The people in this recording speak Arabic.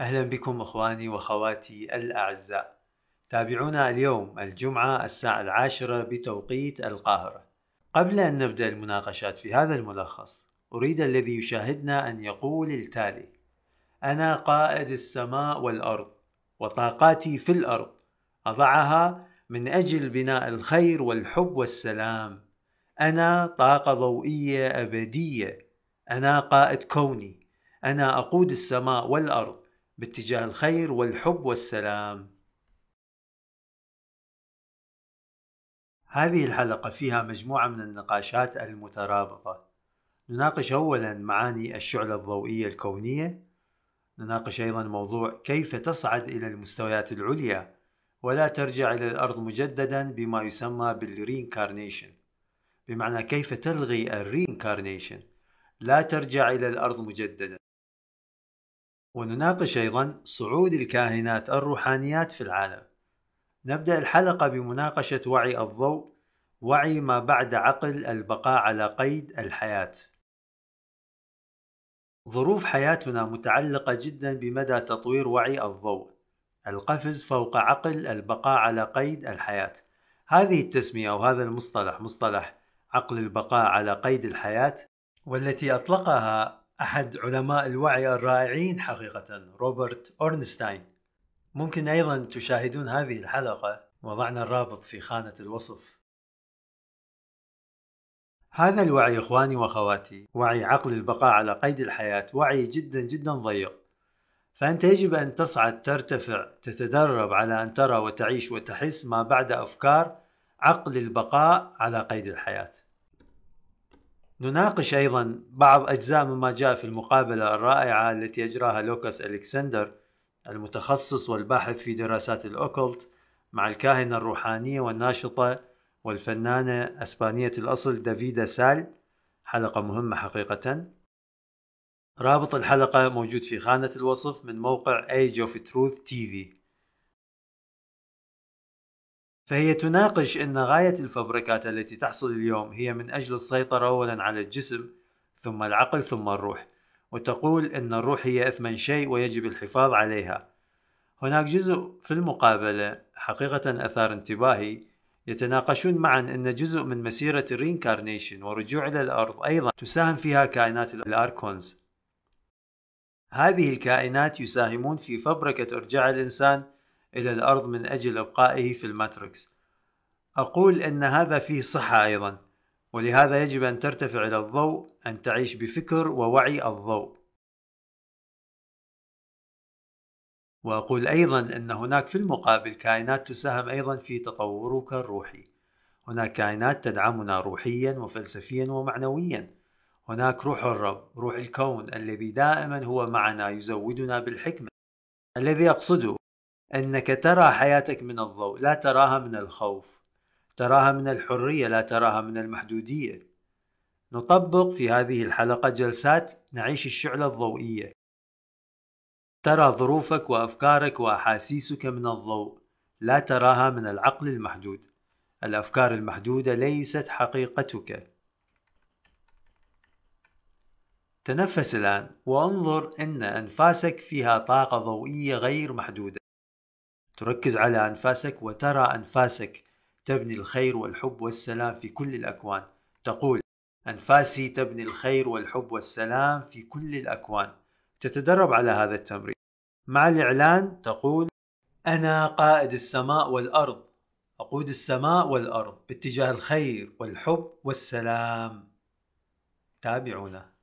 أهلا بكم إخواني وأخواتي الأعزاء تابعونا اليوم الجمعة الساعة العاشرة بتوقيت القاهرة قبل أن نبدأ المناقشات في هذا الملخص أريد الذي يشاهدنا أن يقول التالي أنا قائد السماء والأرض وطاقاتي في الأرض أضعها من أجل بناء الخير والحب والسلام أنا طاقة ضوئية أبدية أنا قائد كوني أنا أقود السماء والأرض باتجاه الخير والحب والسلام هذه الحلقة فيها مجموعة من النقاشات المترابطة نناقش أولا معاني الشعلة الضوئية الكونية نناقش أيضا موضوع كيف تصعد إلى المستويات العليا ولا ترجع إلى الأرض مجددا بما يسمى بالرينكارنيشن بمعنى كيف تلغي الرينكارنيشن لا ترجع إلى الأرض مجددا ونناقش أيضا صعود الكاهنات الروحانيات في العالم نبدأ الحلقة بمناقشة وعي الضوء وعي ما بعد عقل البقاء على قيد الحياة ظروف حياتنا متعلقة جدا بمدى تطوير وعي الضوء القفز فوق عقل البقاء على قيد الحياة هذه التسمية أو هذا المصطلح مصطلح عقل البقاء على قيد الحياة والتي أطلقها أحد علماء الوعي الرائعين حقيقة روبرت أورنستاين ممكن أيضا تشاهدون هذه الحلقة وضعنا الرابط في خانة الوصف هذا الوعي إخواني وأخواتي وعي عقل البقاء على قيد الحياة وعي جدا جدا ضيق فأنت يجب أن تصعد ترتفع تتدرب على أن ترى وتعيش وتحس ما بعد أفكار عقل البقاء على قيد الحياه نناقش أيضا بعض أجزاء مما جاء في المقابلة الرائعة التي أجراها لوكاس ألكسندر المتخصص والباحث في دراسات الأوكولت مع الكاهنة الروحانية والناشطة والفنانة أسبانية الأصل دافيدا سال حلقة مهمة حقيقة رابط الحلقة موجود في خانة الوصف من موقع Age of Truth TV فهي تناقش أن غاية الفبركات التي تحصل اليوم هي من أجل السيطرة أولا على الجسم ثم العقل ثم الروح وتقول أن الروح هي أثمن شيء ويجب الحفاظ عليها هناك جزء في المقابلة حقيقة أثار انتباهي يتناقشون معا أن جزء من مسيرة الرينكارنيشن ورجوع إلى الأرض أيضا تساهم فيها كائنات الأركونز هذه الكائنات يساهمون في فبركة إرجاع الإنسان إلى الأرض من أجل إبقائه في الماتريكس أقول أن هذا فيه صحة أيضا ولهذا يجب أن ترتفع إلى الضوء أن تعيش بفكر ووعي الضوء وأقول أيضا أن هناك في المقابل كائنات تساهم أيضا في تطورك الروحي هناك كائنات تدعمنا روحيا وفلسفيا ومعنويا هناك روح الرب روح الكون الذي دائما هو معنا يزودنا بالحكمة الذي أقصده أنك ترى حياتك من الضوء لا تراها من الخوف تراها من الحرية لا تراها من المحدودية نطبق في هذه الحلقة جلسات نعيش الشعلة الضوئية ترى ظروفك وأفكارك وأحاسيسك من الضوء لا تراها من العقل المحدود الأفكار المحدودة ليست حقيقتك تنفس الآن وانظر أن أنفاسك فيها طاقة ضوئية غير محدودة تركز على أنفاسك وترى أنفاسك تبني الخير والحب والسلام في كل الأكوان تقول أنفاسي تبني الخير والحب والسلام في كل الأكوان تتدرب على هذا التمرين مع الإعلان تقول أنا قائد السماء والأرض أقود السماء والأرض باتجاه الخير والحب والسلام تابعونا